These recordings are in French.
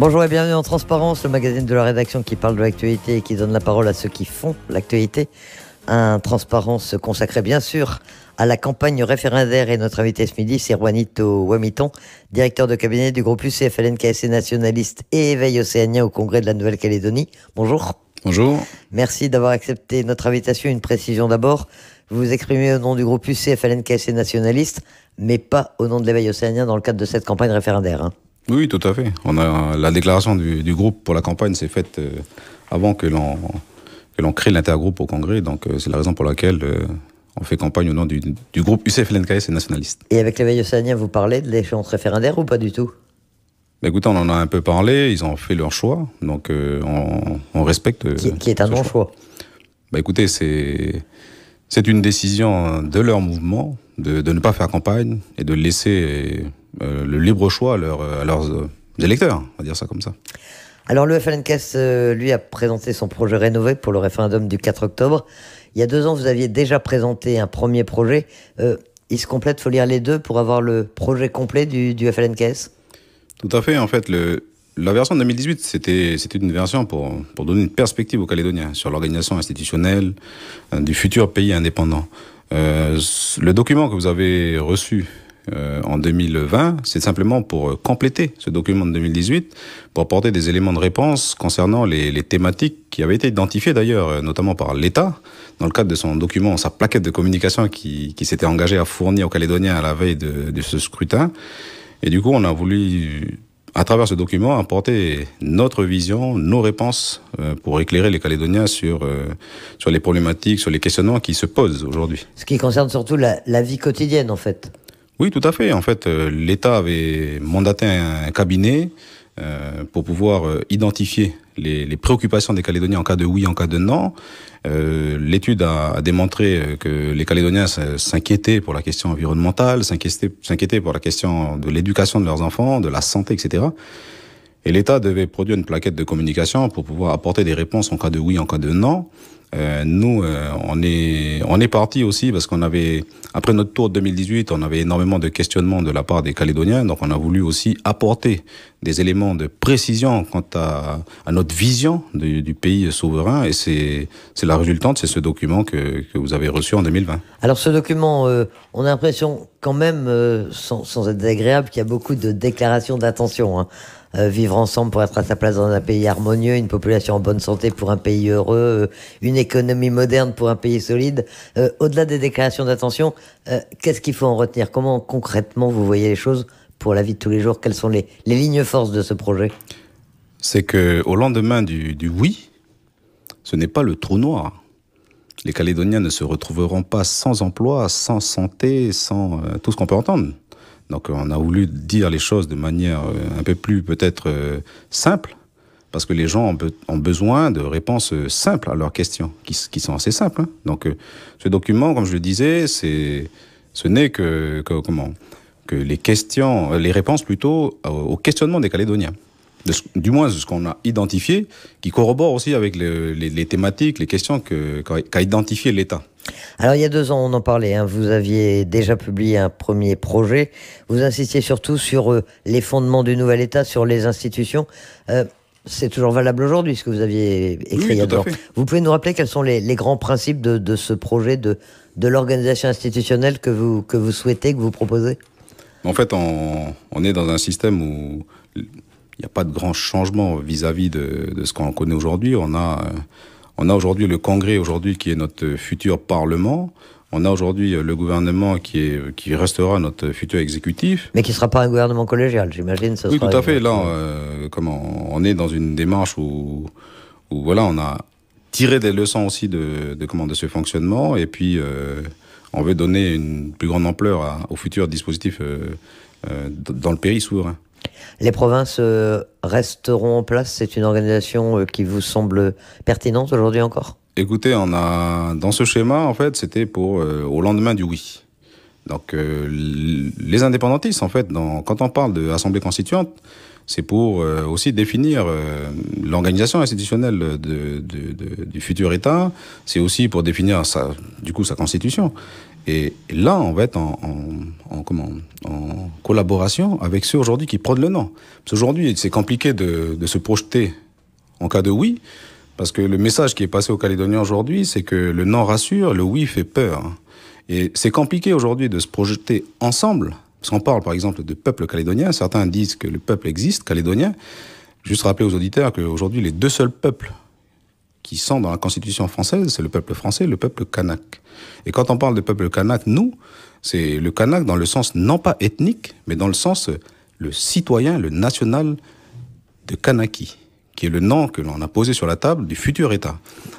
Bonjour et bienvenue en Transparence, le magazine de la rédaction qui parle de l'actualité et qui donne la parole à ceux qui font l'actualité. Un Transparence consacré bien sûr à la campagne référendaire et notre invité ce midi, c'est Juanito Wamiton, directeur de cabinet du groupe UCFLN-KSC nationaliste et éveil océanien au Congrès de la Nouvelle-Calédonie. Bonjour. Bonjour. Merci d'avoir accepté notre invitation. Une précision d'abord. Vous vous exprimez au nom du groupe UCFLN-KSC nationaliste, mais pas au nom de l'éveil océanien dans le cadre de cette campagne référendaire. Hein. Oui, tout à fait. On a, la déclaration du, groupe pour la campagne s'est faite euh, avant que l'on l'on crée l'intergroupe au Congrès. Donc euh, c'est la raison pour laquelle euh, on fait campagne au nom du, du groupe UCF-LNKS et nationaliste. Et avec l'éveil océanien, vous parlez de l'échéance référendaire ou pas du tout ben, écoutez, on en a un peu parlé, ils ont fait leur choix, donc on, respecte. Qui, qui est un bon choix Bah écoutez, c'est, c'est une décision de leur mouvement de, de, ne pas faire campagne et de laisser euh, le libre choix à, euh, leurs euh, électeurs, on va dire ça comme ça. Alors le FLNKS, lui, a présenté son projet rénové pour le référendum du 4 octobre. Il y a deux ans, vous aviez déjà présenté un premier projet. il se complète, il faut lire les deux pour avoir le projet complet du, du FLNKS Tout à fait. En fait, la version de 2018, c'était une version pour, donner une perspective aux Calédoniens sur l'organisation institutionnelle du futur pays indépendant. le document que vous avez reçu euh, en 2020, c'est simplement pour euh, compléter ce document de 2018, pour apporter des éléments de réponse concernant les, les thématiques qui avaient été identifiées d'ailleurs, euh, notamment par l'État, dans le cadre de son document, sa plaquette de communication qui, qui s'était engagée à fournir aux Calédoniens à la veille de, de ce scrutin. Et du coup, on a voulu à travers ce document, apporter notre vision, nos réponses pour éclairer les Calédoniens sur, sur les problématiques, sur les questionnements qui se posent aujourd'hui. Ce qui concerne surtout la, la vie quotidienne, en fait. Oui, tout à fait. En fait, euh, l'État avait mandaté un cabinet euh, pour pouvoir euh, identifier les, préoccupations des Calédoniens en cas de oui, en cas de non. L'étude a, démontré que les Calédoniens s'inquiétaient pour la question environnementale, s'inquiétaient pour la question de l'éducation de leurs enfants, de la santé, etc. Et l'État devait produire une plaquette de communication pour pouvoir apporter des réponses en cas de oui, en cas de non. Euh, nous, euh, on est, on est parti aussi parce qu'on avait, après notre tour 2018, on avait énormément de questionnements de la part des Calédoniens, donc on a voulu aussi apporter des éléments de précision quant à, à notre vision du, du, pays souverain, et c'est, c'est la résultante, c'est ce document que, que, vous avez reçu en 2020. Alors ce document, euh, on a l'impression quand même, sans, sans, être désagréable, qu'il y a beaucoup de déclarations d'intention. Hein. Euh, vivre ensemble pour être à sa place dans un pays harmonieux, une population en bonne santé pour un pays heureux, euh, une économie moderne pour un pays solide. Euh, au-delà des déclarations d'attention, qu'est-ce qu'il faut en retenir Comment concrètement vous voyez les choses pour la vie de tous les jours Quelles sont les, lignes forces de ce projet C'est que au lendemain du, du oui, ce n'est pas le trou noir. Les Calédoniens ne se retrouveront pas sans emploi, sans santé, sans tout ce qu'on peut entendre. Donc on a voulu dire les choses de manière euh, un peu plus peut-être euh, simple, parce que les gens ont, besoin de réponses euh, simples à leurs questions, qui, sont assez simples. Hein. Donc ce document, comme je le disais, c'est, ce n'est que, comment que les questions, les réponses plutôt au questionnement des Calédoniens. du moins ce qu'on a identifié, qui corrobore aussi avec les, thématiques, les questions qu'a identifiées identifié l'État. Alors il y a deux ans, on en parlait, hein. vous aviez déjà publié un premier projet, vous insistiez surtout sur euh, les fondements du nouvel État, sur les institutions. Euh, c'est toujours valable aujourd'hui ce que vous aviez écrit oui, ans. Vous pouvez nous rappeler quels sont les, grands principes de, ce projet de, de l'organisation institutionnelle que vous, que vous souhaitez, que vous proposez En fait, on, est dans un système où il n'y a pas de grands changements vis-à-vis de, ce qu'on connaît aujourd'hui. On a... Euh, on a aujourd'hui le Congrès, aujourd'hui, qui est notre futur Parlement. On a aujourd'hui euh, le gouvernement qui, est, euh, qui restera notre futur exécutif. Mais qui ne sera pas un gouvernement collégial, j'imagine. Oui, tout à fait. Là, euh, comment, on est dans une démarche où, où, voilà, on a tiré des leçons aussi de, de, comment, de ce fonctionnement. Et puis, on veut donner une plus grande ampleur au futur dispositif dans le pays souverain. Les provinces euh, resteront en place C'est une organisation euh, qui vous semble pertinente aujourd'hui encore Écoutez, on a dans ce schéma, en fait, c'était pour euh, au lendemain du oui. Donc, les indépendantistes, en fait, quand on parle d'assemblée constituante, c'est pour aussi définir l'organisation institutionnelle du futur État. C'est aussi pour définir du coup sa constitution. Et là, on va en, en, en, comment, en collaboration avec ceux aujourd'hui qui prônent le non. Parce qu'aujourd'hui, c'est compliqué de, de, se projeter en cas de oui, parce que le message qui est passé aux Calédoniens aujourd'hui, c'est que le non rassure, le oui fait peur. Hein. Et c'est compliqué aujourd'hui de se projeter ensemble, parce qu'on parle par exemple de peuple calédonien, certains disent que le peuple existe, calédonien. Juste rappeler aux auditeurs qu'aujourd'hui, les deux seuls peuples qui sont dans la Constitution française, c'est le peuple français et le peuple kanak. Et quand on parle de peuple kanak, nous, c'est le kanak dans le sens non pas ethnique, mais dans le sens le citoyen, le national de Kanaki, qui est le nom que l'on a posé sur la table du futur État.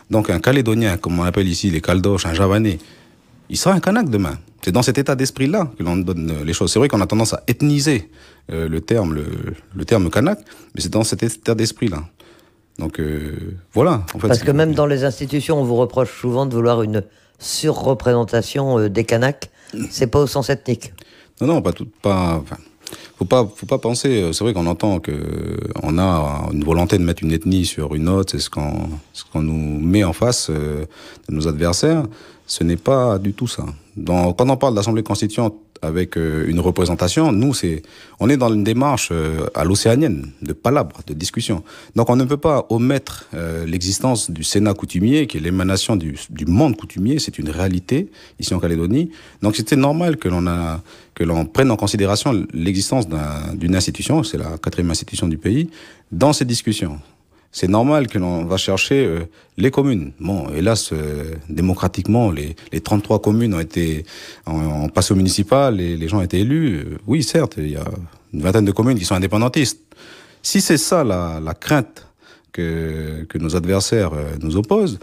Donc un Calédonien, comme on appelle ici les Caldoches, un Javanais, il sera un Kanak demain. C'est dans cet état d'esprit-là que l'on donne les choses. C'est vrai qu'on a tendance à ethniser euh, le terme, le, terme Kanak, mais c'est dans cet état d'esprit-là. Donc euh, voilà. Parce que même dans les institutions, on vous reproche souvent de vouloir une sur surreprésentation euh, des Kanaks. C'est pas au sens ethnique. Non, non, pas tout, pas. Enfin, faut pas, faut pas penser. Euh, c'est vrai qu'on entend qu'on a une volonté de mettre une ethnie sur une autre. C'est ce ce qu'on nous met en face euh, de nos adversaires. Ce n'est pas du tout ça. Donc, quand on parle d'Assemblée constituante avec euh, une représentation, nous, c'est, on est dans une démarche euh, à l'océanienne, de palabres, de discussion. Donc on ne peut pas omettre euh, l'existence du Sénat coutumier, qui est l'émanation du, monde coutumier, c'est une réalité ici en Calédonie. Donc c'était normal que l'on, a, que l'on prenne en considération l'existence d'une institution, c'est la quatrième institution du pays, dans ces discussions c'est normal que l'on va chercher euh, les communes. Bon, hélas, euh, démocratiquement, les, les 33 communes ont été en, passe passé au municipal, les, les gens ont été élus. Euh, oui, certes, il y a une vingtaine de communes qui sont indépendantistes. Si c'est ça la, la crainte que, que nos adversaires nous opposent,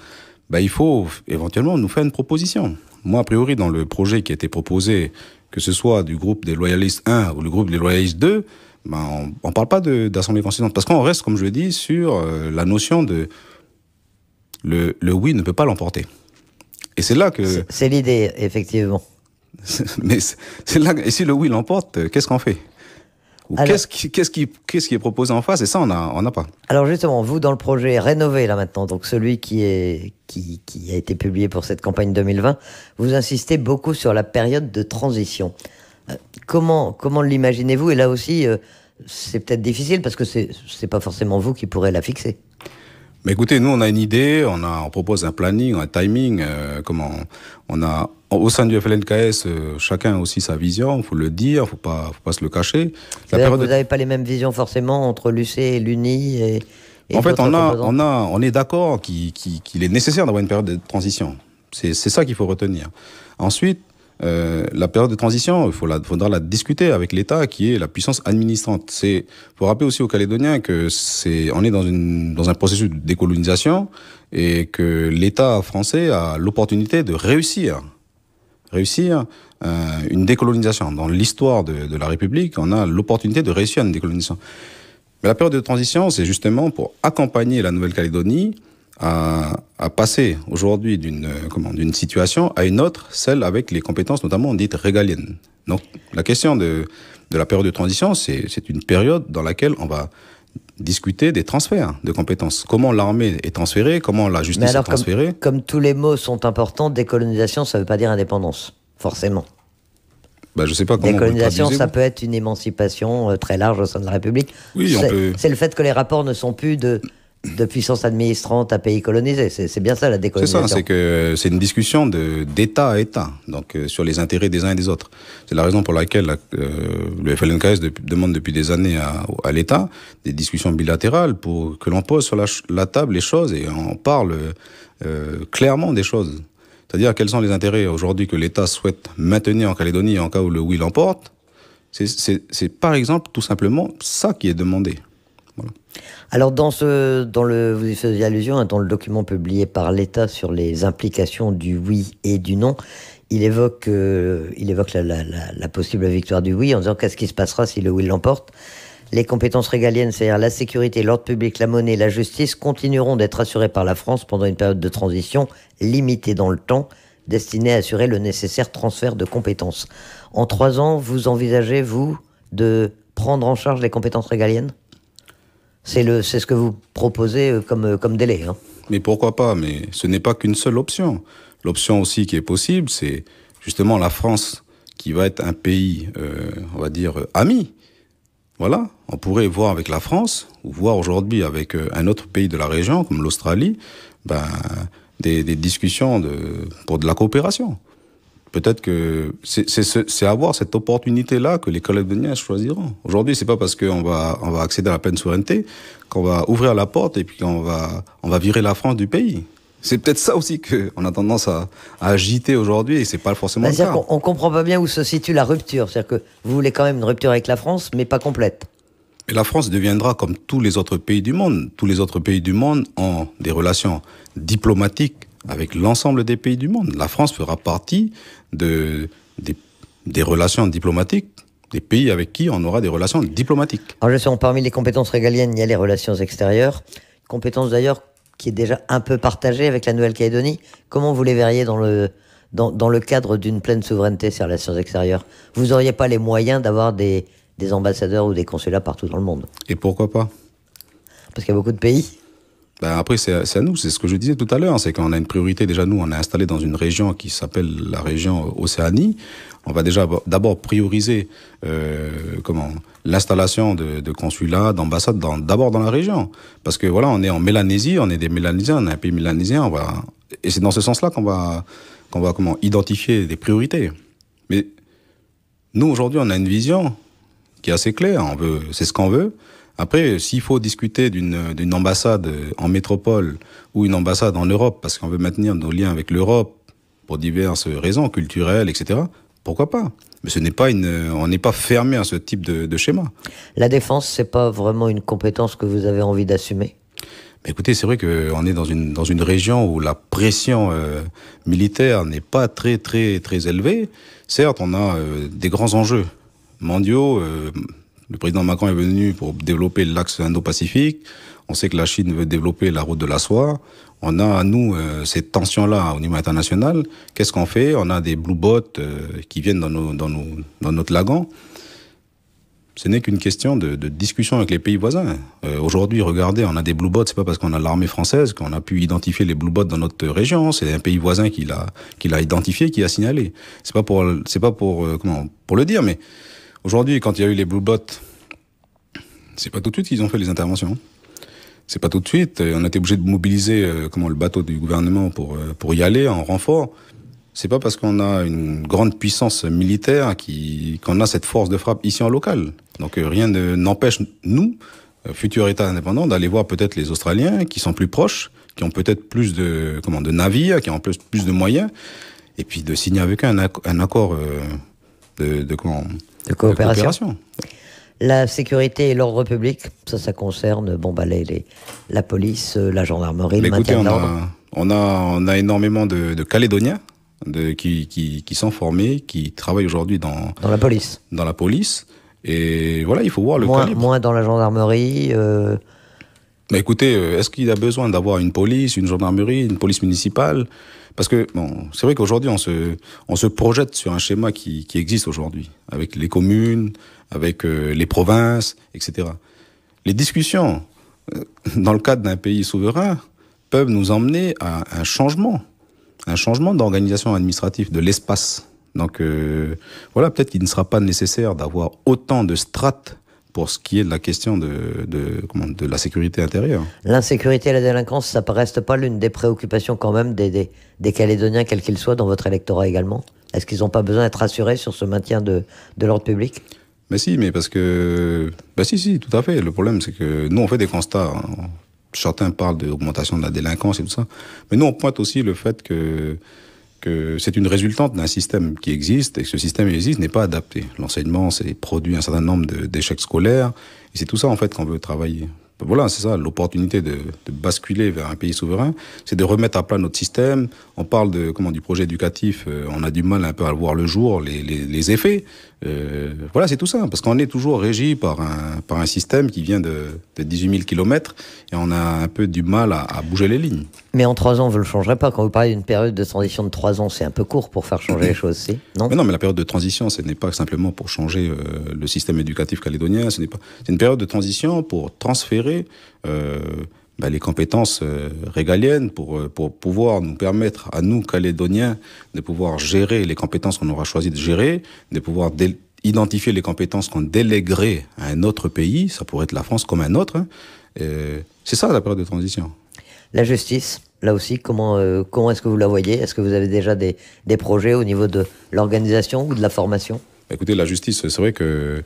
ben, il faut éventuellement nous faire une proposition. Moi, a priori, dans le projet qui a été proposé, que ce soit du groupe des loyalistes 1 ou le groupe des loyalistes 2, ben, on ne parle pas d'Assemblée constituante. Parce qu'on reste, comme je le dis, sur euh, la notion de le, oui ne peut pas l'emporter. Et c'est là que. C'est l'idée, effectivement. Mais c'est là. Et si le oui l'emporte, euh, qu'est-ce qu'on fait Qu'est-ce qui, est proposé en face Et ça, on n'a a pas. Alors justement, vous, dans le projet rénové, là maintenant, donc celui qui, est, qui a été publié pour cette campagne 2020, vous insistez beaucoup sur la période de transition. Euh, comment, comment l'imaginez-vous Et là aussi, euh, c'est peut-être difficile parce que c'est n'est pas forcément vous qui pourrez la fixer. Mais écoutez, nous, on a une idée, on, a, on propose un planning, un timing. Euh, comment on, a au sein du FLNKS, chacun a aussi sa vision. Faut le dire, faut pas, faut pas se le cacher. Vous n'avez pas les mêmes visions forcément entre l'UC et l'UNI et, En fait, on on a, on est d'accord qu'il est nécessaire d'avoir une période de transition. C'est ça qu'il faut retenir. Ensuite, euh, la période de transition, il faudra la discuter avec l'État qui est la puissance administrante. C'est faut rappeler aussi aux Calédoniens que c'est on est dans un processus de décolonisation et que l'État français a l'opportunité de réussir réussir euh, une décolonisation. Dans l'histoire de, de la République, on a l'opportunité de réussir une décolonisation. Mais la période de transition, c'est justement pour accompagner la Nouvelle-Calédonie à, passer aujourd'hui d'une euh, d'une situation à une autre, celle avec les compétences notamment dites régaliennes. Donc la question de, la période de transition, c'est une période dans laquelle on va discuter des transferts de compétences. Comment l'armée est transférée, comment la justice est transférée. Comme, comme, tous les mots sont importants, décolonisation, ça ne veut pas dire indépendance, forcément. Bah, je sais pas comment Décolonisation, ça peut être une émancipation euh, très large au sein de la République. Oui, on peut. C'est le fait que les rapports ne sont plus de de puissance administrante à pays colonisés. C'est bien ça la décolonisation. C'est ça, c'est que c'est une discussion d'État à État, donc euh, sur les intérêts des uns et des autres. C'est la raison pour laquelle euh, le FLNKS demande depuis des années à, l'État des discussions bilatérales pour que l'on pose sur la, table les choses et on parle euh, clairement des choses. C'est-à-dire quels sont les intérêts aujourd'hui que l'État souhaite maintenir en Calédonie en cas où le oui l'emporte. C'est par exemple tout simplement ça qui est demandé. Alors dans ce, le, vous y allusion, hein, dans le document publié par l'État sur les implications du oui et du non, il évoque, euh, il évoque la, la, possible victoire du oui en disant qu'est-ce qui se passera si le oui l'emporte. Les compétences régaliennes, c'est-à-dire la sécurité, l'ordre public, la monnaie, la justice, continueront d'être assurées par la France pendant une période de transition limitée dans le temps, destinée à assurer le nécessaire transfert de compétences. En trois ans, vous envisagez, vous, de prendre en charge les compétences régaliennes c'est ce que vous proposez euh, euh, comme, délai. Hein. Mais pourquoi pas Mais ce n'est pas qu'une seule option. L'option aussi qui est possible, c'est justement la France qui va être un pays, euh, on va dire, ami. Voilà, on pourrait voir avec la France, ou voir aujourd'hui avec un autre pays de la région, comme l'Australie, ben, des, discussions pour de la coopération peut-être que c'est avoir cette opportunité-là que les collègues de Niège choisiront. Aujourd'hui, c'est pas parce qu'on va, on va accéder à la pleine souveraineté qu'on va ouvrir la porte et puis qu'on va, on va virer la France du pays. C'est peut-être ça aussi qu'on a tendance à, agiter aujourd'hui et c'est pas forcément le cas. On, ne comprend pas bien où se situe la rupture. C'est-à-dire que vous voulez quand même une rupture avec la France, mais pas complète. Et la France deviendra comme tous les autres pays du monde. Tous les autres pays du monde ont des relations diplomatiques avec l'ensemble des pays du monde. La France fera partie des, relations diplomatiques des pays avec qui on aura des relations diplomatiques. Alors je sais, parmi les compétences régaliennes, il y a les relations extérieures, compétences d'ailleurs qui est déjà un peu partagée avec la Nouvelle-Calédonie. Comment vous les verriez dans le, cadre d'une pleine souveraineté sur les relations extérieures Vous n'auriez pas les moyens d'avoir des ambassadeurs ou des consulats partout dans le monde Et pourquoi pas Parce qu'il y a beaucoup de pays. Ben, après, c'est à nous, c'est ce que je disais tout à l'heure, c'est qu'on a une priorité, déjà nous, on est installé dans une région qui s'appelle la région Océanie. On va déjà d'abord prioriser euh, comment l'installation de, consulats, d'ambassades, d'abord dans, la région. Parce que voilà, on est en Mélanésie, on est des Mélanésiens, on est un pays mélanésien, on va, et c'est dans ce sens-là qu'on va, qu'on va comment, identifier des priorités. Mais nous, aujourd'hui, on a une vision qui est assez claire, on veut, c'est ce qu'on veut. Après, s'il faut discuter d'une ambassade en métropole ou une ambassade en Europe, parce qu'on veut maintenir nos liens avec l'Europe pour diverses raisons culturelles, etc., pourquoi pas mais ce n'est pas une, on n'est pas fermé à ce type de, de schéma. La défense, c'est pas vraiment une compétence que vous avez envie d'assumer. Écoutez, c'est vrai qu'on est dans une, dans une région où la pression euh, militaire n'est pas très, très, très élevée. Certes, on a euh, des grands enjeux mondiaux, euh, le président Macron est venu pour développer l'axe Indo-Pacifique. On sait que la Chine veut développer la route de la soie. On a à nous euh, ces tensions-là au niveau international. Qu'est-ce qu'on fait On a des blue bots euh, qui viennent dans, nos, dans, nos, dans notre lagon. Ce n'est qu'une question de, de, discussion avec les pays voisins. Euh, aujourd'hui, regardez, on a des blue bots. C'est pas parce qu'on a l'armée française qu'on a pu identifier les blue bots dans notre région. C'est un pays voisin qui l'a qui l'a identifié, qui a signalé. C'est pas pour c'est pas pour comment pour le dire, mais Aujourd'hui, quand il y a eu les Blue Bots, c'est pas tout de suite qu'ils ont fait les interventions. C'est pas tout de suite. On a été obligé de mobiliser euh, comment le bateau du gouvernement pour euh, pour y aller en renfort. C'est pas parce qu'on a une grande puissance militaire qu'on a cette force de frappe ici en local. Donc euh, rien n'empêche nous, futurs État indépendant, d'aller voir peut-être les Australiens qui sont plus proches, qui ont peut-être plus de comment de navires, qui ont plus plus de moyens, et puis de signer avec eux un, accord de, de comment de coopération. La sécurité et l'ordre public, ça, ça concerne bon, bah, les, les, la police, euh, la gendarmerie, le maintien de l'ordre. On a, on a énormément de, de Calédoniens de, qui, qui, qui, sont formés, qui travaillent aujourd'hui dans, dans la police. Dans la police. Et voilà, il faut voir le moins, Moins dans la gendarmerie. Euh, Mais écoutez, euh, est-ce qu'il a besoin d'avoir une police, une gendarmerie, une police municipale parce que bon, c'est vrai qu'aujourd'hui, on se, on se projette sur un schéma qui, existe aujourd'hui, avec les communes, avec euh, les provinces, etc. Les discussions, euh, dans le cadre d'un pays souverain, peuvent nous emmener à un changement, un changement d'organisation administrative de l'espace. Donc euh, voilà, peut-être qu'il ne sera pas nécessaire d'avoir autant de strates pour ce qui est de la question de, de, comment, de la sécurité intérieure. L'insécurité et la délinquance, ça ne reste pas l'une des préoccupations quand même des, des, Calédoniens, quels qu'ils soient, dans votre électorat également Est-ce qu'ils n'ont pas besoin d'être assurés sur ce maintien de, de l'ordre public Mais si, mais parce que... Ben si, si, tout à fait. Le problème, c'est que nous, on fait des constats. Hein. Certains parlent d'augmentation de la délinquance et tout ça. Mais nous, on pointe aussi le fait que que c'est une résultante d'un système qui existe et que ce système existe n'est pas adapté. L'enseignement, c'est produit un certain nombre d'échecs scolaires et c'est tout ça en fait qu'on veut travailler. Voilà, c'est ça l'opportunité de, basculer vers un pays souverain, c'est de remettre à plat notre système. On parle de comment du projet éducatif, euh, on a du mal un peu à voir le jour, les, les effets. Euh, voilà, c'est tout ça, hein, parce qu'on est toujours régi par un, par un système qui vient de, de 18 000 km et on a un peu du mal à, bouger les lignes. Mais en trois ans, vous ne le changerez pas. Quand vous parlez d'une période de transition de trois ans, c'est un peu court pour faire changer les choses, si non mais Non, mais la période de transition, ce n'est pas simplement pour changer euh, le système éducatif calédonien, ce n'est pas. C'est une période de transition pour transférer. Euh, bah, les compétences euh, régaliennes pour, euh, pour pouvoir nous permettre, à nous, Calédoniens, de pouvoir gérer les compétences qu'on aura choisi de gérer, de pouvoir identifier les compétences qu'on déléguerait à un autre pays, ça pourrait être la France comme un autre. Hein. Euh, c'est ça la période de transition. La justice, là aussi, comment, comment est-ce que vous la voyez Est-ce que vous avez déjà des, des projets au niveau de l'organisation ou de la formation bah, Écoutez, la justice, c'est vrai que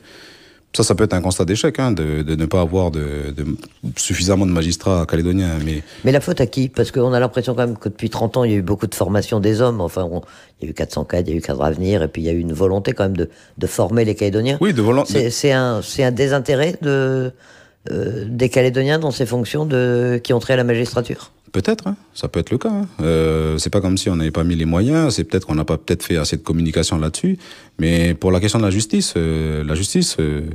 ça, ça peut être un constat d'échec, hein, de, ne pas avoir de, suffisamment de magistrats calédoniens. Mais, mais la faute à qui Parce qu'on a l'impression quand même que depuis 30 ans, il y a eu beaucoup de formation des hommes. Enfin, il y a eu 400 cadres, il y a eu à venir, et puis il y a eu une volonté quand même de, de former les Calédoniens. Oui, de volonté. C'est un, désintérêt de, euh, des Calédoniens dans ces fonctions de, qui ont trait à la magistrature Peut-être, hein. ça peut être le cas. Hein. Euh, c'est pas comme si on n'avait pas mis les moyens, c'est peut-être qu'on n'a pas peut-être fait assez de communication là-dessus. Mais pour la question de la justice, euh, la justice, euh,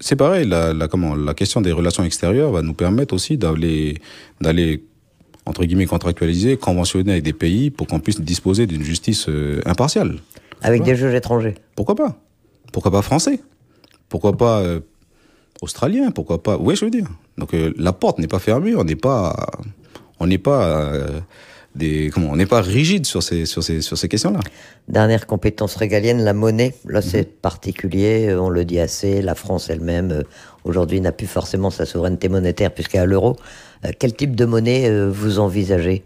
c'est pareil. La, comment, la question des relations extérieures va nous permettre aussi d'aller, d'aller entre guillemets contractualiser, conventionner avec des pays pour qu'on puisse disposer d'une justice impartiale. Avec des juges étrangers. Pourquoi pas Pourquoi pas français Pourquoi pas australien, pourquoi pas. Oui, je veux dire. Donc euh, la porte n'est pas fermée, on n'est pas, on n'est pas euh, des, on n'est pas rigide sur ces, sur ces, questions-là. Dernière compétence régalienne, la monnaie. Là, mhm. c'est particulier, euh, on le dit assez. La France elle-même aujourd'hui n'a plus forcément sa souveraineté monétaire puisqu'elle a l'euro. quel type de monnaie vous envisagez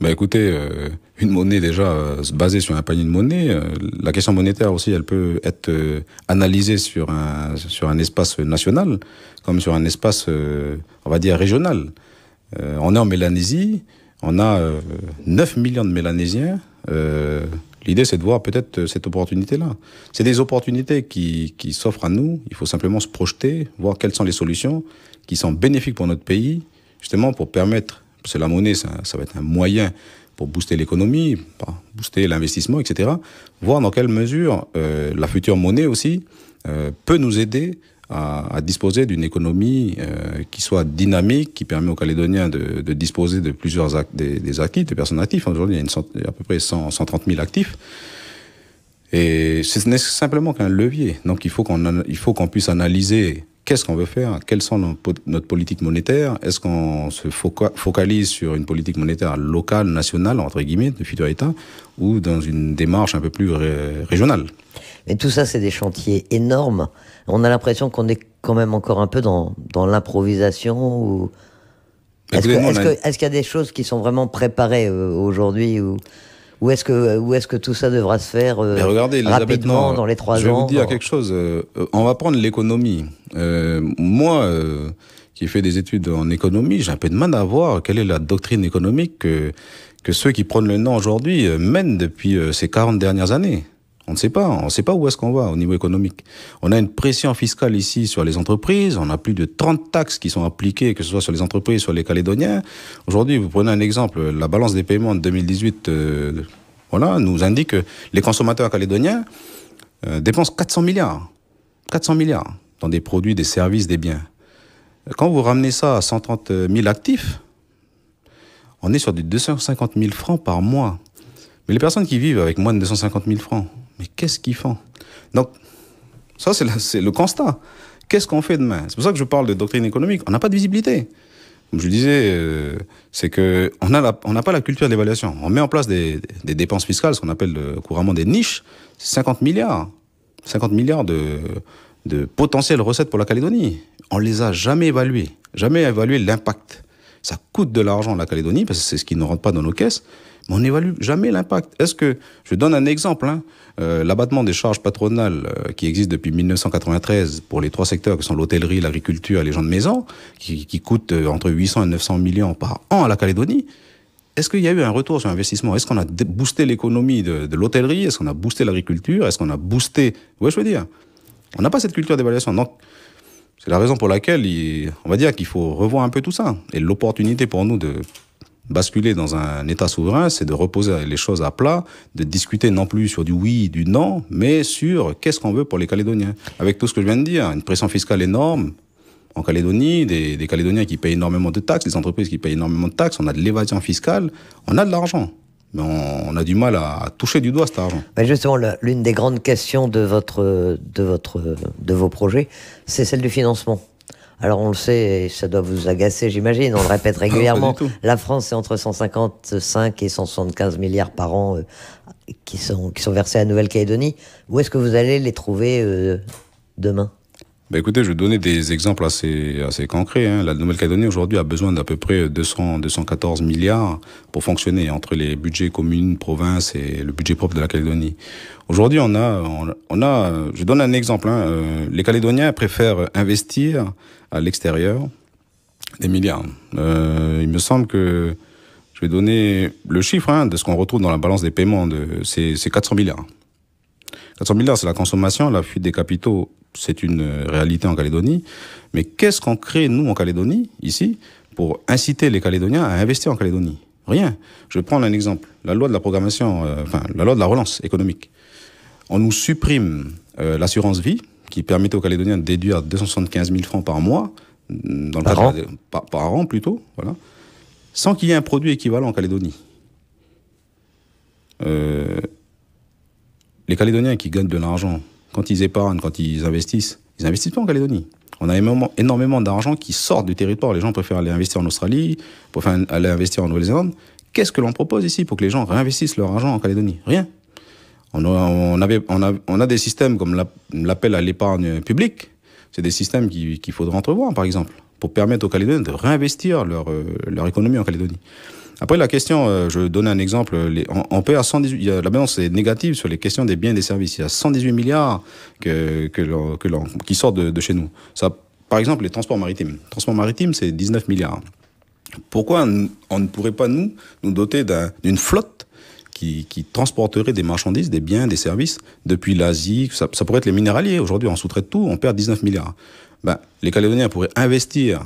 bah écoutez, euh, une monnaie déjà euh, basée sur un panier de monnaie, euh, la question monétaire aussi, elle peut être analysée sur un sur un espace national comme sur un espace, on va dire régional. on est en Mélanésie, on a 9 millions de Mélanésiens. L'idée, c'est de voir peut-être cette opportunité-là. C'est des opportunités qui, qui s'offrent à nous. Il faut simplement se projeter, voir quelles sont les solutions qui sont bénéfiques pour notre pays, justement pour permettre c'est la monnaie, ça, va être un moyen pour booster l'économie, booster l'investissement, etc. Voir dans quelle mesure euh, la future monnaie aussi euh, peut nous aider à, disposer d'une économie euh, qui soit dynamique, qui permet aux Calédoniens de, disposer de plusieurs des, des, actifs, des personnes actives. Aujourd'hui, il y a, à peu près 130 000 actifs. Et ce n'est simplement qu'un levier. Donc il faut qu'on qu'on puisse analyser qu'est-ce qu'on veut faire Quelles sont nos, notre politique monétaire Est-ce qu'on se focalise sur une politique monétaire locale, nationale, entre guillemets, de futur État, ou dans une démarche un peu plus régionale Mais tout ça, c'est des chantiers énormes. On a l'impression qu'on est quand même encore un peu dans, dans l'improvisation ou... Est-ce qu'il y a des choses qui sont vraiment préparées euh, aujourd'hui ou... Où est-ce que, est que tout ça devra se faire euh, regardez, rapidement dans les trois ans Je vais vous dire quelque chose. Euh, on va prendre l'économie. Euh, moi qui fait des études en économie, j'ai un peu de mal à voir quelle est la doctrine économique que, que ceux qui prennent le nom aujourd'hui mènent depuis ces 40 dernières années. On ne sait pas, on ne sait pas où est-ce qu'on va au niveau économique. On a une pression fiscale ici sur les entreprises, on a plus de 30 taxes qui sont appliquées, que ce soit sur les entreprises, sur les Calédoniens. Aujourd'hui, vous prenez un exemple, la balance des paiements de 2018 euh, nous indique que les consommateurs calédoniens euh, dépensent 400 milliards, 400 milliards dans des produits, des services, des biens. Quand vous ramenez ça à 130 000 actifs, on est sur des 250 000 francs par mois. Mais les personnes qui vivent avec moins de 250 000 francs, mais qu'est-ce qu'ils font Donc, ça, c'est le constat. Qu'est-ce qu'on fait demain C'est pour ça que je parle de doctrine économique. On n'a pas de visibilité. Comme je disais, euh, c'est que on n'a pas la culture de l'évaluation. On met en place des, dépenses fiscales, ce qu'on appelle couramment des niches. 50 milliards. 50 milliards de, potentielles recettes pour la Calédonie. On les a jamais évaluées. Jamais évalué l'impact. Ça coûte de l'argent la Calédonie, parce que c'est ce qui ne rentre pas dans nos caisses mais on n'évalue jamais l'impact. Est-ce que, je donne un exemple, hein, euh, l'abattement des charges patronales euh, qui existe depuis 1993 pour les trois secteurs que sont l'hôtellerie, l'agriculture et les gens de maison, qui, qui coûtent euh, entre 800 et 900 millions par an à la Calédonie, est-ce qu'il y a eu un retour sur investissement Est-ce qu'on a boosté l'économie de, l'hôtellerie Est-ce qu'on a boosté l'agriculture Est-ce qu'on a boosté... Oui, je veux dire, on n'a pas cette culture d'évaluation. Donc, c'est la raison pour laquelle on va dire qu'il faut revoir un peu tout ça. Et l'opportunité pour nous de, basculer dans un État souverain, c'est de reposer les choses à plat, de discuter non plus sur du oui, du non, mais sur qu'est-ce qu'on veut pour les Calédoniens. Avec tout ce que je viens de dire, une pression fiscale énorme, en Calédonie, des, Calédoniens qui payent énormément de taxes, des entreprises qui payent énormément de taxes, on a de l'évasion fiscale, on a de l'argent. Mais on, a du mal à, toucher du doigt cet argent. justement, l'une des grandes questions de, votre, de, votre, de vos projets, c'est celle du financement. Alors on le sait, et ça doit vous agacer, j'imagine, on le répète régulièrement, la France, c'est entre 155 et 175 milliards par an euh, qui, sont, qui sont versés à Nouvelle-Calédonie. Où est-ce que vous allez les trouver euh, demain ben écoutez, je vais donner des exemples assez, assez concrets. Hein. La Nouvelle-Calédonie aujourd'hui a besoin d'à peu près 200, 214 milliards pour fonctionner entre les budgets communes, provinces et le budget propre de la Calédonie. Aujourd'hui, on a, on, a, je donne un exemple. Hein. Euh, les Calédoniens préfèrent investir à l'extérieur des milliards. Euh, il me semble que je vais donner le chiffre hein, de ce qu'on retrouve dans la balance des paiements de c'est 400 milliards. 400 milliards, c'est la consommation, la fuite des capitaux c'est une réalité en Calédonie. Mais qu'est-ce qu'on crée, nous, en Calédonie, ici, pour inciter les Calédoniens à investir en Calédonie Rien. Je vais prendre un exemple. La loi de la programmation, euh, enfin, la loi de la relance économique. On nous supprime euh, l'assurance vie, qui permettait aux Calédoniens de déduire 275 000 francs par mois, mm, dans par, an. an plutôt, voilà, sans qu'il y ait un produit équivalent en Calédonie. Euh, les Calédoniens qui gagnent de l'argent quand ils épargnent, quand ils investissent, ils investissent pas en Calédonie. On a énormément, d'argent qui sort du territoire. Les gens préfèrent aller investir en Australie, préfèrent aller investir en Nouvelle-Zélande. Qu'est-ce que l'on propose ici pour que les gens réinvestissent leur argent en Calédonie Rien. On a, avait, on, a, des systèmes comme l'appel à l'épargne publique. C'est des systèmes qu'il faudra entrevoir, par exemple, pour permettre aux Calédoniens de réinvestir leur, euh, leur économie en Calédonie. Après, la question, euh, Je je donner un exemple. Les, on, perd 118, la balance est négative sur les questions des biens et des services. Il y a 118 milliards que, que, qui sortent de, chez nous. Ça, par exemple, les transports maritimes. Transports maritimes, c'est 19 milliards. Pourquoi on, ne pourrait pas, nous, nous doter d'une flotte qui, transporterait des marchandises, des biens, des services depuis l'Asie. Ça, pourrait être les minéraliers. Aujourd'hui, on sous-traite tout, on perd 19 milliards. Ben, les Calédoniens pourraient investir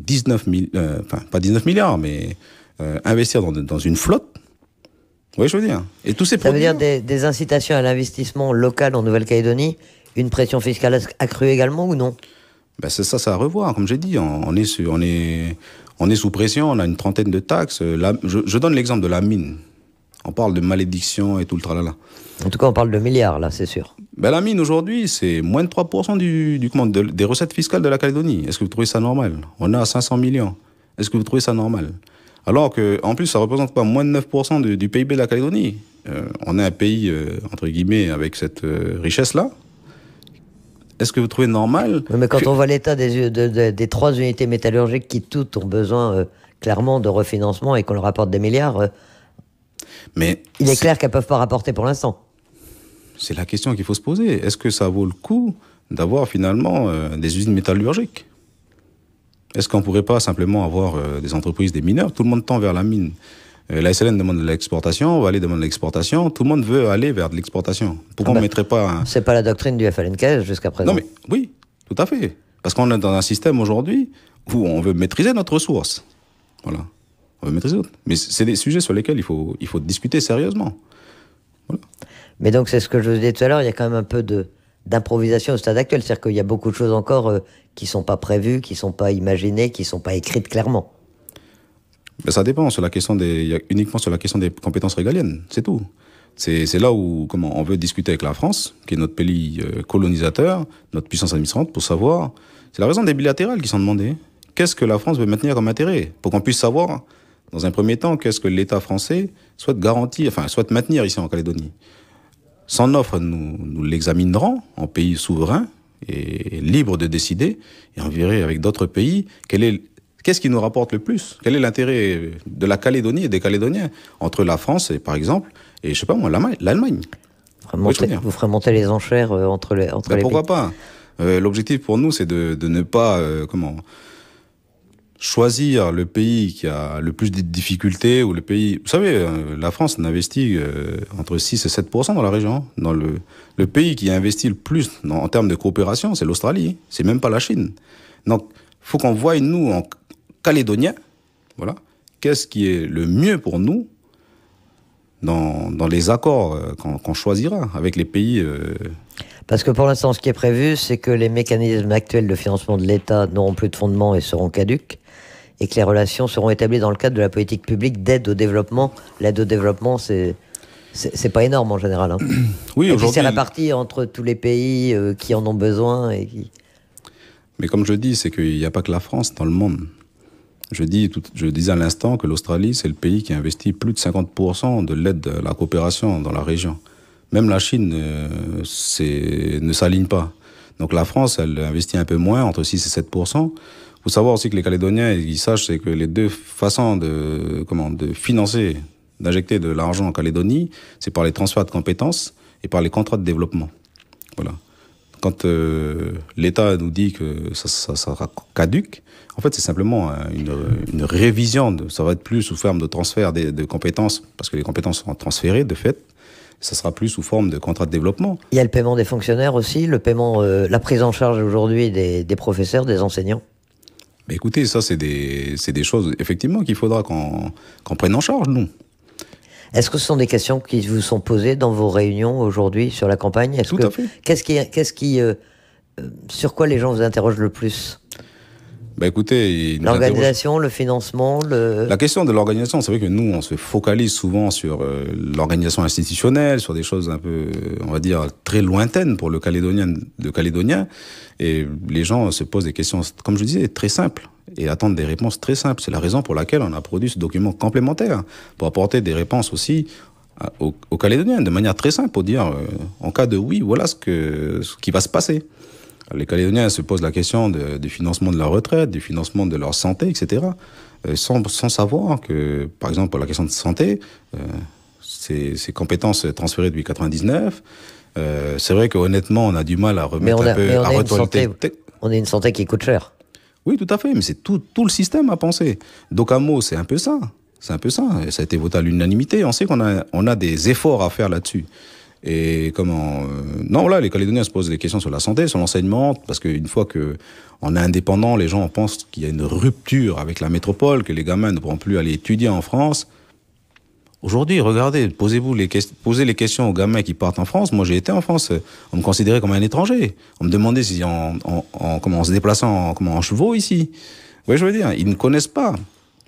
19 milliards... Euh, enfin, pas 19 milliards, mais euh, investir dans, une flotte. Vous voyez, je veux dire. Et tous ces Ça veut dire des, incitations à l'investissement local en Nouvelle-Calédonie, une pression fiscale accrue également ou non ben c'est ça, ça à revoir. Comme j'ai dit, on, est on, est, on est sous pression, on a une trentaine de taxes. Euh, là, je, donne l'exemple de la mine. On parle de malédiction et tout le tralala. En tout cas, on parle de milliards, là, c'est sûr. Ben, la mine, aujourd'hui, c'est moins de 3% du, du des recettes fiscales de la Calédonie. Est-ce que vous trouvez ça normal On a 500 millions. Est-ce que vous trouvez ça normal alors que, en plus, ça représente pas moins de 9% du, PIB de la Calédonie. Euh, on est un pays, euh, entre guillemets, avec cette euh, richesse-là. Est-ce que vous trouvez normal Mais quand on voit l'état des, trois unités métallurgiques qui, toutes, ont besoin clairement de refinancement et qu'on leur apporte des milliards, mais il est, est... clair qu'elles ne peuvent pas rapporter pour l'instant. C'est la question qu'il faut se poser. Est-ce que ça vaut le coup d'avoir finalement des usines métallurgiques est-ce qu'on ne pourrait pas simplement avoir euh, des entreprises des mineurs Tout le monde tend vers la mine. Euh, la SLN demande de l'exportation, Valais demande de l'exportation, tout le monde veut aller vers de l'exportation. Pourquoi ah on ne bah, mettrait pas C'est pas la doctrine du FLNK jusqu'à présent. Non mais, oui, tout à fait. Parce qu'on est dans un système aujourd'hui où on veut maîtriser notre ressource. Voilà. On veut maîtriser notre... Mais c'est des sujets sur lesquels il faut, il faut discuter sérieusement. Mais donc, c'est ce que je vous disais tout à l'heure, il y a quand même un peu de d'improvisation au stade actuel. C'est-à-dire qu'il y a beaucoup de choses encore qui euh, qui sont pas prévues, qui sont pas imaginées, qui sont pas écrites clairement. Ben, ça dépend sur la question des, y a uniquement sur la question des compétences régaliennes, c'est tout. C'est là où comment on veut discuter avec la France, qui est notre pays euh, colonisateur, notre puissance administrante, pour savoir. C'est la raison des bilatérales qui sont demandées. Qu'est-ce que la France veut maintenir comme intérêt Pour qu'on puisse savoir, dans un premier temps, qu'est-ce que l'État français souhaite garantir, enfin, souhaite maintenir ici en Calédonie. Son offre, nous, l'examinerons en pays souverain et libre de décider, et on verrait avec d'autres pays qu'est-ce qui nous rapporte le plus Quel est l'intérêt de la Calédonie et des Calédoniens entre la France, et, par exemple, et je sais pas moi, l'Allemagne vous, ferez monter les enchères euh, entre les, entre ben, les pourquoi pas euh, L'objectif pour nous, c'est de, ne pas euh, comment choisir le pays qui a le plus de difficultés ou le pays. Vous savez, euh, la France investit euh, entre 6 et 7 dans la région. Hein. Dans le, pays qui investit le plus en termes de coopération, c'est l'Australie. Hein. C'est même pas la Chine. Donc, faut qu'on voie, nous, en Calédoniens, voilà, qu'est-ce qui est le mieux pour nous dans, les accords euh, qu'on choisira avec les pays. Parce que pour l'instant, ce qui est prévu, c'est que les mécanismes actuels de financement de l'État n'auront plus de fondement et seront caduques, et que les relations seront établies dans le cadre de la politique publique d'aide au développement. L'aide au développement, c'est c'est pas énorme en général. Hein. Oui, aujourd'hui. C'est la partie entre tous les pays euh, qui en ont besoin et Mais comme je dis, c'est qu'il n'y a pas que la France dans le monde. Je, dis je disais à l'instant que l'Australie, c'est le pays qui investit plus de 50% de l'aide, la coopération dans la région. Même la Chine euh, ne s'aligne pas. Donc la France, elle investit un peu moins, entre 6 et 7 Vous savoir aussi que les Calédoniens, ils sachent, c'est que les deux façons de, comment, de financer, d'injecter de l'argent en Calédonie, c'est par les transferts de compétences et par les contrats de développement. Voilà. Quand euh, l'État nous dit que ça, sera caduque, en fait, c'est simplement une, révision. De, ça va être plus sous forme de transfert de, compétences, parce que les compétences sont transférées, de fait, ça sera plus sous forme de contrat de développement. Il y a le paiement des fonctionnaires aussi, le paiement, euh, la prise en charge aujourd'hui des, professeurs, des enseignants mais écoutez, ça, c'est des, des, choses, effectivement, qu'il faudra qu'on prenne en charge, nous. Est-ce que ce sont des questions qui vous sont posées dans vos réunions aujourd'hui sur la campagne Tout à fait. ce qui. -ce qui euh, euh, sur quoi les gens vous interrogent le plus bah écoutez, l'organisation, le financement, le... La question de l'organisation, c'est vrai que nous, on se focalise souvent sur euh, l'organisation institutionnelle, sur des choses un peu, on va dire, très lointaines pour le Calédonien, de Calédonien. Et les gens se posent des questions, comme je disais, très simples et attendent des réponses très simples. C'est la raison pour laquelle on a produit ce document complémentaire pour apporter des réponses aussi aux, Calédoniens de manière très simple pour dire, euh, en cas de oui, voilà ce que, ce qui va se passer. Les Calédoniens se posent la question du financement de la retraite, du financement de leur santé, etc. Euh, sans, sans, savoir que, par exemple, pour la question de santé, euh, ces, compétences transférées depuis 99, euh, c'est vrai qu'honnêtement, on a du mal à remettre un peu à santé, On a une santé qui coûte cher. Oui, tout à fait, mais c'est tout, tout le système à penser. Donc, à mot, c'est un peu ça. C'est un peu ça. ça a été voté à l'unanimité. On sait qu'on a, on a des efforts à faire là-dessus. Et comment euh, Non, là, les Calédoniens se posent des questions sur la santé, sur l'enseignement, parce qu'une fois que on est indépendant, les gens pensent qu'il y a une rupture avec la métropole, que les gamins ne pourront plus aller étudier en France. Aujourd'hui, regardez, posez-vous les les questions aux gamins qui partent en France. Moi, j'ai été en France. Euh, on me considérait comme un étranger. On me demandait si en, en, comment, en se déplaçant en, comment, en chevaux ici. Vous je veux dire, ils ne connaissent pas.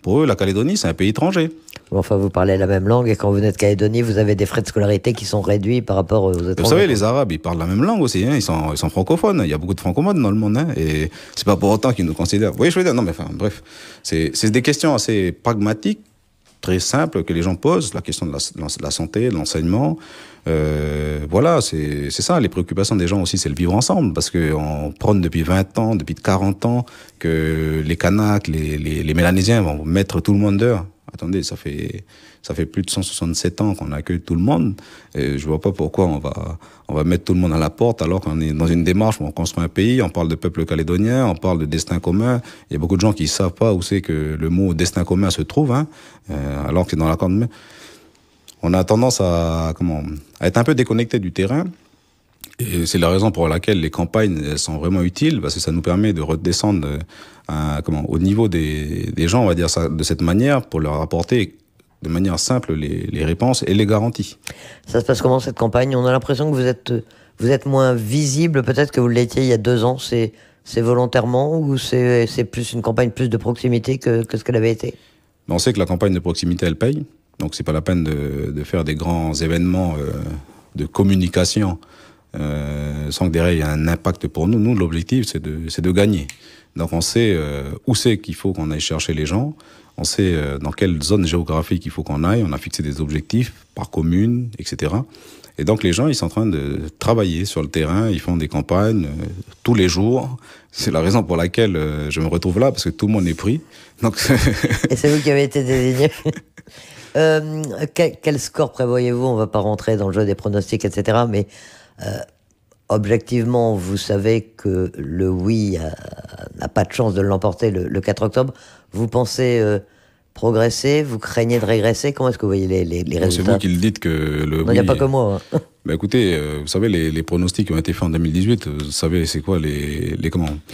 Pour eux, la Calédonie, c'est un pays étranger. Enfin, vous parlez la même langue et quand vous venez de Calédonie, vous avez des frais de scolarité qui sont réduits par rapport aux autres. Vous savez, les Arabes, ils parlent la même langue aussi. Hein. ils, sont, ils, francophones. Il y a beaucoup de francophones dans le monde. Hein. et c'est pas pour autant qu'ils nous considèrent. Vous voyez, je veux dire, non, mais enfin, bref. C'est des questions assez pragmatiques, très simples que les gens posent. La question de la, santé, de l'enseignement. Euh, voilà, c'est ça. Les préoccupations des gens aussi, c'est le vivre ensemble. Parce qu'on prône depuis 20 ans, depuis 40 ans, que les Kanaks, les, Mélanésiens vont mettre tout le monde dehors. Attendez, ça fait ça fait plus de 167 ans qu'on accueille tout le monde. Et je vois pas pourquoi on va on va mettre tout le monde à la porte alors qu'on est dans une démarche où on construit un pays. On parle de peuple calédonien, on parle de destin commun. Il y a beaucoup de gens qui savent pas où c'est que le mot destin commun se trouve, hein, euh, alors que c'est dans la campagne, On a tendance à comment à être un peu déconnecté du terrain. Et c'est la raison pour laquelle les campagnes elles sont vraiment utiles parce que ça nous permet de redescendre euh, comment, au niveau des, gens, on va dire de cette manière, pour leur apporter de manière simple les, réponses et les garanties. Ça se passe comment cette campagne On a l'impression que vous êtes, vous êtes moins visible peut-être que vous l'étiez il y a deux ans. C'est, volontairement ou c'est, plus une campagne plus de proximité que, ce qu'elle avait été On sait que la campagne de proximité, elle paye. Donc c'est pas la peine de, faire des grands événements euh, de communication euh, sans que derrière il y ait un impact pour nous. Nous, l'objectif, c'est de, c'est de gagner. Donc on sait euh, où c'est qu'il faut qu'on aille chercher les gens, on sait euh, dans quelle zone géographique il faut qu'on aille, on a fixé des objectifs par commune, etc. Et donc les gens, ils sont en train de travailler sur le terrain, ils font des campagnes tous les jours. C'est la raison pour laquelle je me retrouve là, parce que tout le monde est pris. Donc... Et c'est vous qui avez été désigné. quel, score prévoyez-vous On ne va pas rentrer dans le jeu des pronostics, etc. Mais euh, objectivement, vous savez que le oui euh, n'a pas de chance de l'emporter le, 4 octobre. Vous pensez euh, progresser Vous craignez de régresser Comment est-ce que vous voyez les, résultats C'est vous qui le dites que le. Il n'y a pas que moi. Hein. Bah, écoutez, euh, vous savez, les, pronostics qui ont été faits en 2018. Euh, vous savez, c'est quoi les, les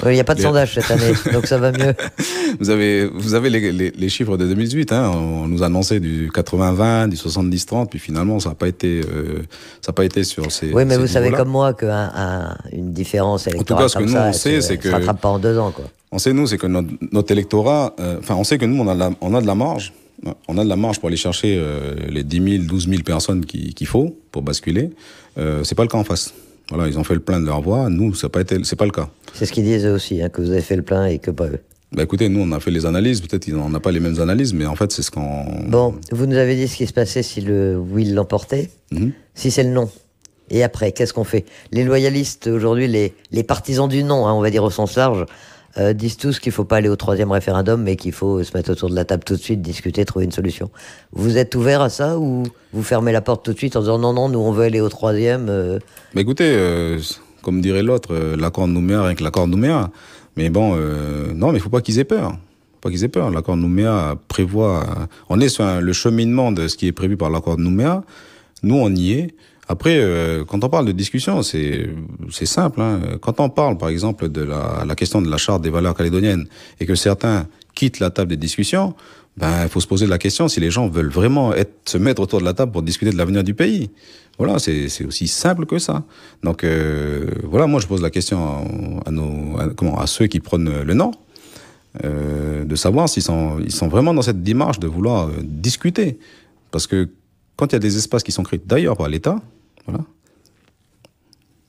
Il n'y a pas de sondage cette année, donc ça va mieux. Vous avez, vous avez les, chiffres de 2018. Hein, on nous annonçait du 80-20, du 70-30, puis finalement, ça n'a pas été, euh, ça pas été sur ces. Oui, mais vous savez comme moi qu'une différence électorale en tout cas, ce que nous, ça, on sait, c'est que. Ça ne rattrape pas en deux ans, quoi on sait, nous, c'est que notre, électorat, euh, enfin, on sait que nous, on a, on a de la marge. On a de la marge pour aller chercher euh, les 10 000, 12 000 personnes qu'il faut pour basculer. Euh, c'est pas le cas en face. Voilà, ils ont fait le plein de leur voix. Nous, ça pas été, c'est pas le cas. C'est ce qu'ils disent aussi, hein, que vous avez fait le plein et que pas eux. Bah, écoutez, nous, on a fait les analyses. Peut-être qu'on n'a pas les mêmes analyses, mais en fait, c'est ce qu'on. Bon, vous nous avez dit ce qui se passait si le oui l'emportait. Mhm. Si c'est le non, et après, qu'est-ce qu'on fait Les loyalistes, aujourd'hui, les, les, partisans du non, hein, on va dire au sens large, euh, disent tous qu'il ne faut pas aller au troisième référendum, mais qu'il faut se mettre autour de la table tout de suite, discuter, trouver une solution. Vous êtes ouvert à ça ou vous fermez la porte tout de suite en disant non, non, nous on veut aller au troisième euh? Mais Écoutez, euh, comme dirait l'autre, l'accord de Nouméa, avec l'accord de Nouméa. Mais bon, non, mais il ne faut pas qu'ils aient peur. pas qu'ils aient peur. L'accord de Nouméa prévoit. On est sur le cheminement de ce qui est prévu par l'accord de Nouméa. Nous, on y est. Après, euh, quand on parle de discussion, c'est c'est simple. Hein. Quand on parle, par exemple, de la, la question de la charte des valeurs calédoniennes et que certains quittent la table des discussions, ben, il faut se poser la question si les gens veulent vraiment être, se mettre autour de la table pour discuter de l'avenir du pays. Voilà, c'est aussi simple que ça. Donc, euh, voilà, moi, je pose la question à, nos, comment, à ceux qui prennent le nom euh, de savoir s'ils sont, ils sont vraiment dans cette démarche de vouloir euh, discuter. Parce que quand il y a des espaces qui sont créés d'ailleurs par l'État, voilà.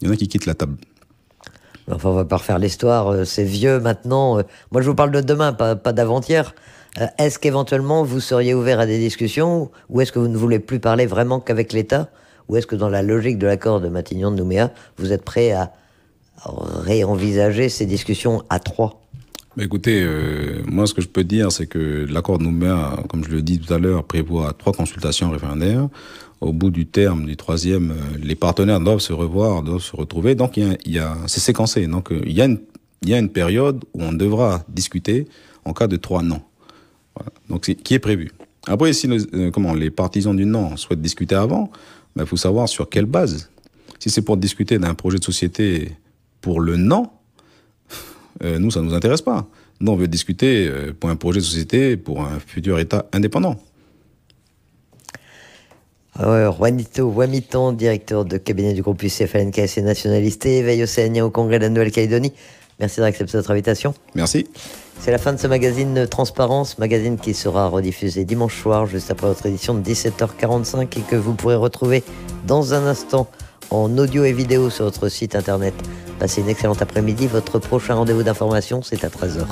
Il y en a qui quittent la table. Enfin, on va pas refaire l'histoire. Euh, c'est vieux maintenant. Euh. Moi, je vous parle de demain, pas, d'avant-hier. Euh, est-ce qu'éventuellement vous seriez ouvert à des discussions ou est-ce que vous ne voulez plus parler vraiment qu'avec l'État ou est-ce que dans la logique de l'accord de Matignon de Nouméa, vous êtes prêt à réenvisager ces discussions à trois Écoutez, moi ce que je peux dire, c'est que l'accord de Nouméa, comme je le dis tout à l'heure, prévoit trois consultations référendaires au bout du terme du troisième, euh, les partenaires doivent se revoir, doivent se retrouver. Donc, il y a, c'est séquencé. Donc, euh, il y, a une, période où on devra discuter en cas de trois non. Donc, c'est qui est prévu. Après, si euh, comment, les partisans du non souhaitent discuter avant, ben, il faut savoir sur quelle base. Si c'est pour discuter d'un projet de société pour le non, nous, ça ne nous intéresse pas. Nous, on veut discuter pour un projet de société, pour un futur État indépendant. Ah Juanito Wamiton, directeur de cabinet du groupe ucfln et nationaliste et éveil océanien au Congrès de la Nouvelle-Calédonie. Merci d'accepter notre invitation. Merci. C'est la fin de ce magazine Transparence, magazine qui sera rediffusé dimanche soir, juste après votre édition de 17h45 et que vous pourrez retrouver dans un instant en audio et vidéo sur votre site internet. Passez une excellente après-midi. Votre prochain rendez-vous d'information, c'est à 13h.